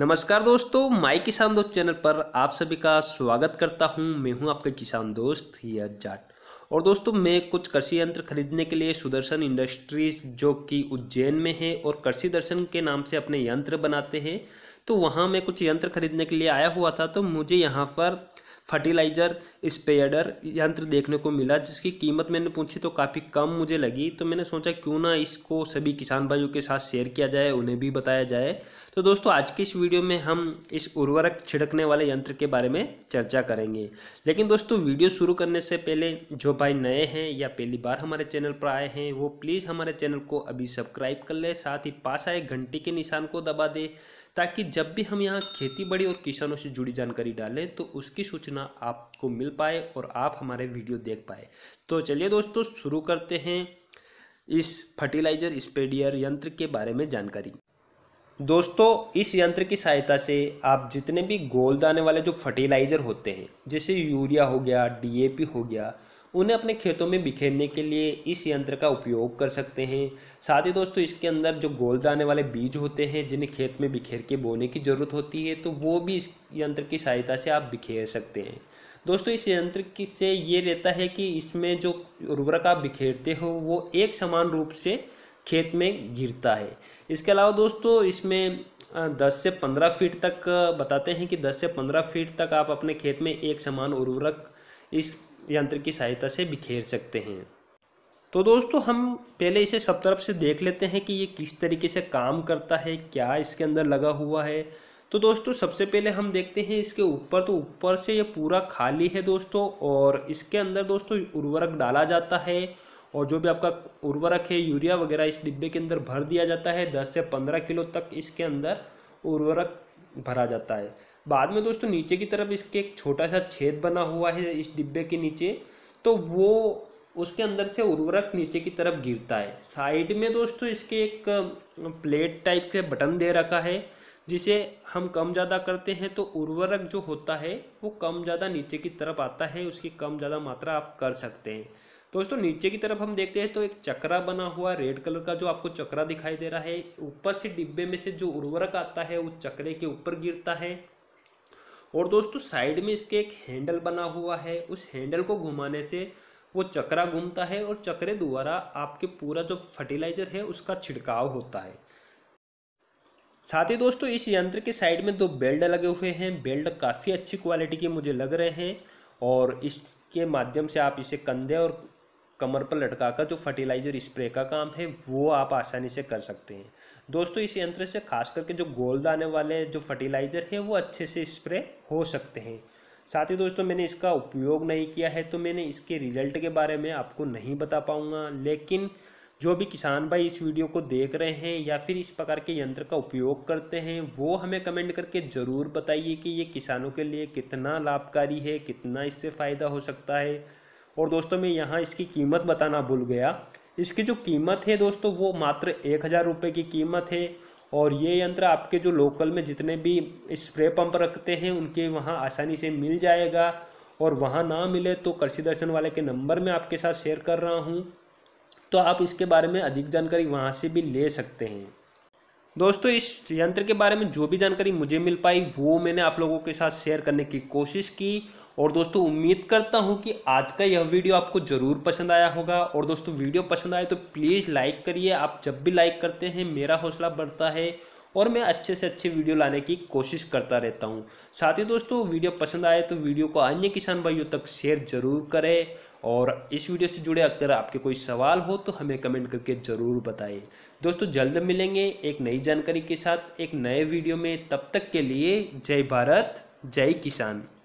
नमस्कार दोस्तों माई किसान दोस्त चैनल पर आप सभी का स्वागत करता हूं मैं हूं आपके किसान दोस्त यज जाट और दोस्तों मैं कुछ कृषि यंत्र खरीदने के लिए सुदर्शन इंडस्ट्रीज जो कि उज्जैन में है और कृषि दर्शन के नाम से अपने यंत्र बनाते हैं तो वहां मैं कुछ यंत्र खरीदने के लिए आया हुआ था तो मुझे यहाँ पर फर्टिलाइज़र स्पेयडर यंत्र देखने को मिला जिसकी कीमत मैंने पूछी तो काफ़ी कम मुझे लगी तो मैंने सोचा क्यों ना इसको सभी किसान भाइयों के साथ शेयर किया जाए उन्हें भी बताया जाए तो दोस्तों आज की इस वीडियो में हम इस उर्वरक छिड़कने वाले यंत्र के बारे में चर्चा करेंगे लेकिन दोस्तों वीडियो शुरू करने से पहले जो भाई नए हैं या पहली बार हमारे चैनल पर आए हैं वो प्लीज़ हमारे चैनल को अभी सब्सक्राइब कर ले साथ ही पास आए घंटी के निशान को दबा दे ताकि जब भी हम यहाँ खेती बाड़ी और किसानों से जुड़ी जानकारी डालें तो उसकी सूचना सूचना आपको मिल पाए और आप हमारे वीडियो देख पाए तो चलिए दोस्तों शुरू करते हैं इस फर्टिलाइज़र स्पेडियर यंत्र के बारे में जानकारी दोस्तों इस यंत्र की सहायता से आप जितने भी गोल दाने वाले जो फर्टिलाइज़र होते हैं जैसे यूरिया हो गया डीएपी हो गया उन्हें अपने खेतों में बिखेरने के लिए इस यंत्र का उपयोग कर सकते हैं साथ ही दोस्तों इसके अंदर जो गोल दाने वाले बीज होते हैं जिन्हें खेत में बिखेर के बोने की ज़रूरत होती है तो वो भी इस यंत्र की सहायता से आप बिखेर सकते हैं दोस्तों इस यंत्र की से ये रहता है कि इसमें जो उर्वरक आप बिखेरते हो वो एक समान रूप से खेत में गिरता है इसके अलावा दोस्तों इसमें दस से पंद्रह फीट तक बताते हैं कि दस से पंद्रह फीट तक आप अपने खेत में एक समान उर्वरक इस यंत्र की सहायता से बिखेर सकते हैं तो दोस्तों हम पहले इसे सब तरफ से देख लेते हैं कि ये किस तरीके से काम करता है क्या इसके अंदर लगा हुआ है तो दोस्तों सबसे पहले हम देखते हैं इसके ऊपर तो ऊपर से ये पूरा खाली है दोस्तों और इसके अंदर दोस्तों उर्वरक डाला जाता है और जो भी आपका उर्वरक है यूरिया वगैरह इस डिब्बे के अंदर भर दिया जाता है दस से पंद्रह किलो तक इसके अंदर उर्वरक भरा जाता है बाद में दोस्तों नीचे की तरफ इसके एक छोटा सा छेद बना हुआ है इस डिब्बे के नीचे तो वो उसके अंदर से उर्वरक नीचे की तरफ गिरता है साइड में दोस्तों इसके एक प्लेट टाइप के बटन दे रखा है जिसे हम कम ज़्यादा करते हैं तो उर्वरक जो होता है वो कम ज़्यादा नीचे की तरफ आता है उसकी कम ज़्यादा मात्रा आप कर सकते हैं दोस्तों नीचे की तरफ हम देखते हैं तो एक चक्रा बना हुआ रेड कलर का जो आपको चक्रा दिखाई दे रहा है ऊपर से डिब्बे में से जो उर्वरक आता है उस चक्रे के ऊपर गिरता है और दोस्तों साइड में इसके एक हैंडल बना हुआ है उस हैंडल को घुमाने से वो चक्रा घूमता है और चक्रे द्वारा आपके पूरा जो फर्टिलाइजर है उसका छिड़काव होता है साथ ही दोस्तों इस यंत्र के साइड में दो बेल्ट लगे हुए हैं बेल्ट काफ़ी अच्छी क्वालिटी के मुझे लग रहे हैं और इसके माध्यम से आप इसे कंधे और कमर पर लटका कर जो फर्टिलाइजर स्प्रे का काम है वो आप आसानी से कर सकते हैं दोस्तों इस यंत्र से खास करके जो गोल दाने वाले जो फर्टिलाइज़र है वो अच्छे से स्प्रे हो सकते हैं साथ ही दोस्तों मैंने इसका उपयोग नहीं किया है तो मैंने इसके रिजल्ट के बारे में आपको नहीं बता पाऊँगा लेकिन जो भी किसान भाई इस वीडियो को देख रहे हैं या फिर इस प्रकार के यंत्र का उपयोग करते हैं वो हमें कमेंट करके ज़रूर बताइए कि ये किसानों के लिए कितना लाभकारी है कितना इससे फ़ायदा हो सकता है और दोस्तों मैं यहाँ इसकी कीमत बताना भूल गया इसकी जो कीमत है दोस्तों वो मात्र एक हज़ार रुपये की कीमत है और ये यंत्र आपके जो लोकल में जितने भी स्प्रे पंप रखते हैं उनके वहाँ आसानी से मिल जाएगा और वहाँ ना मिले तो कृषि दर्शन वाले के नंबर में आपके साथ शेयर कर रहा हूँ तो आप इसके बारे में अधिक जानकारी वहाँ से भी ले सकते हैं दोस्तों इस यंत्र के बारे में जो भी जानकारी मुझे मिल पाई वो मैंने आप लोगों के साथ शेयर करने की कोशिश की और दोस्तों उम्मीद करता हूँ कि आज का यह वीडियो आपको ज़रूर पसंद आया होगा और दोस्तों वीडियो पसंद आए तो प्लीज़ लाइक करिए आप जब भी लाइक करते हैं मेरा हौसला बढ़ता है और मैं अच्छे से अच्छे वीडियो लाने की कोशिश करता रहता हूँ साथ ही दोस्तों वीडियो पसंद आए तो वीडियो को अन्य किसान भाइयों तक शेयर जरूर करें और इस वीडियो से जुड़े अगर आपके कोई सवाल हो तो हमें कमेंट करके ज़रूर बताएं दोस्तों जल्द मिलेंगे एक नई जानकारी के साथ एक नए वीडियो में तब तक के लिए जय भारत जय किसान